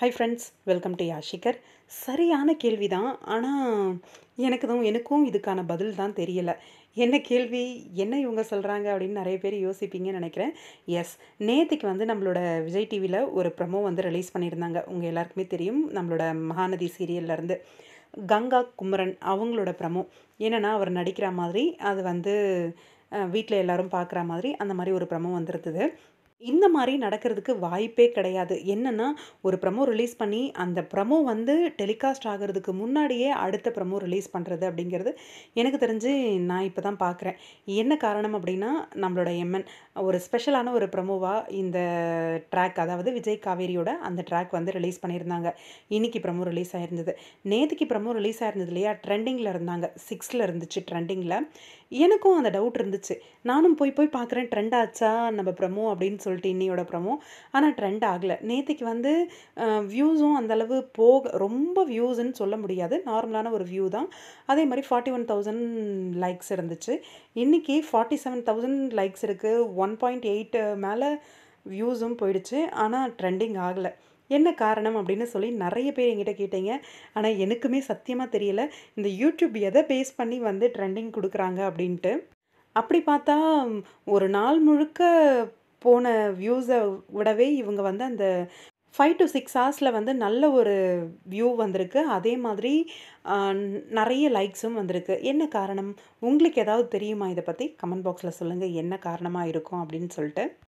high friends welcome to யாஷிகர் சரியான கேள்வி தான் ஆனால் எனக்கு தான் எனக்கும் இதுக்கான பதில் தான் தெரியலை என்ன கேள்வி என்ன இவங்க சொல்கிறாங்க அப்படின்னு நிறைய பேர் யோசிப்பீங்கன்னு நினைக்கிறேன் எஸ் நேற்றுக்கு வந்து நம்மளோட விஜய் டிவியில் ஒரு ப்ரமோ வந்து ரிலீஸ் பண்ணியிருந்தாங்க உங்கள் எல்லாருக்குமே தெரியும் நம்மளோட மகாநதி சீரியல்லேருந்து கங்கா குமரன் அவங்களோட ப்ரமோ என்னென்னா அவர் நடிக்கிற மாதிரி அது வந்து வீட்டில் எல்லோரும் பார்க்குற மாதிரி அந்த மாதிரி ஒரு ப்ரமோ வந்துருந்தது இந்த மாதிரி நடக்கிறதுக்கு வாய்ப்பே கிடையாது என்னென்னா ஒரு ப்ரமோ ரிலீஸ் பண்ணி அந்த ப்ரமோ வந்து டெலிகாஸ்ட் ஆகிறதுக்கு முன்னாடியே அடுத்த ப்ரமோ ரிலீஸ் பண்ணுறது அப்படிங்கிறது எனக்கு தெரிஞ்சு நான் இப்போ தான் பார்க்குறேன் என்ன காரணம் அப்படின்னா நம்மளோட எம்என் ஒரு ஸ்பெஷலான ஒரு ப்ரமோவாக இந்த ட்ராக் அதாவது விஜய் காவேரியோட அந்த ட்ராக் வந்து ரிலீஸ் பண்ணியிருந்தாங்க இன்றைக்கி ப்ரமோ ரிலீஸ் ஆகிருந்தது நேற்றுக்கு ப்ரமோ ரிலீஸ் ஆகிருந்தது இல்லையா ட்ரெண்டிங்கில் இருந்தாங்க சிக்ஸில் இருந்துச்சு ட்ரெண்டிங்கில் எனக்கும் அந்த டவுட் இருந்துச்சு நானும் போய் போய் பார்க்குறேன் ட்ரெண்ட் ஆச்சா நம்ம ப்ரமோ அப்படின்னு சொல்லி சொல்லிட்டு இன்னியோட ப்ரமோ ஆனால் ட்ரெண்ட் ஆகலை நேற்றுக்கு வந்து வியூஸும் அந்தளவு போக ரொம்ப வியூஸ்ன்னு சொல்ல முடியாது நார்மலான ஒரு வியூ தான் அதே மாதிரி ஃபார்ட்டி ஒன் தௌசண்ட் லைக்ஸ் இருந்துச்சு இன்றைக்கி ஃபார்ட்டி செவன் தௌசண்ட் லைக்ஸ் இருக்குது ஒன் பாயிண்ட் எயிட் மேலே வியூஸும் போயிடுச்சு ஆனால் ட்ரெண்டிங் ஆகலை என்ன காரணம் அப்படின்னு சொல்லி நிறைய பேர் எங்கிட்ட கேட்டீங்க ஆனால் எனக்குமே சத்தியமாக தெரியல இந்த யூடியூப் எதை பேஸ் பண்ணி வந்து ட்ரெண்டிங் கொடுக்குறாங்க அப்படின்ட்டு அப்படி பார்த்தா ஒரு நாள் முழுக்க போன வியூஸை விடவே இவங்க வந்து அந்த ஃபைவ் டு சிக்ஸ் ஹார்ஸில் வந்து நல்ல ஒரு வியூ வந்திருக்கு அதே மாதிரி நிறைய லைக்ஸும் வந்திருக்கு என்ன காரணம் உங்களுக்கு ஏதாவது தெரியுமா இதை பற்றி கமெண்ட் பாக்ஸில் சொல்லுங்கள் என்ன காரணமாக இருக்கும் அப்படின்னு சொல்லிட்டு